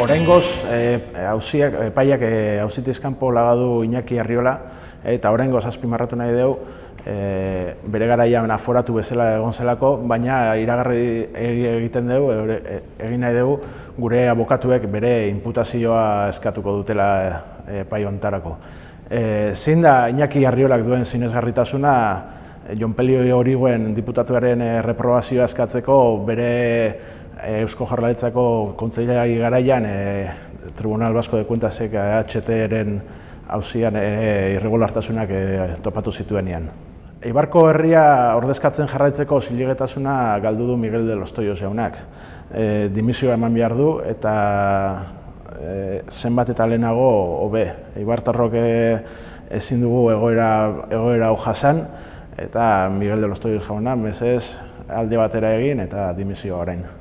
Horengoz, eh ausiak eh, epaiak eh, lagadu Iñaki Arriola eta oraingo azpimarratu nahi dugu eh, bere garaian aforatu bezala egon zelako baina iragarri egiten dugu egin nahi dugu gure abokatuek bere imputazioa eskatuko dutela ontarako. zein da Iñaki Arriolak duen sinesgarritasuna Jon Pelio hori diputatuaren reprobazioa eskatzeko bere Eusko Jarlaritzako kontzilari garaian e, Tribunal Basko de Kuentasek AHT-eren eh, hausian e, eh, irregulartasunak e, topatu zituen ean. Eibarko herria ordezkatzen jarraitzeko zilegetasuna galdu du Miguel de los Toios jaunak. E, dimisioa eman behar du eta e, zenbat eta lehenago hobe. Eibartarrok ezin dugu egoera, egoera hau jasan eta Miguel de los Toios jaunak mesez alde batera egin eta dimisioa orain.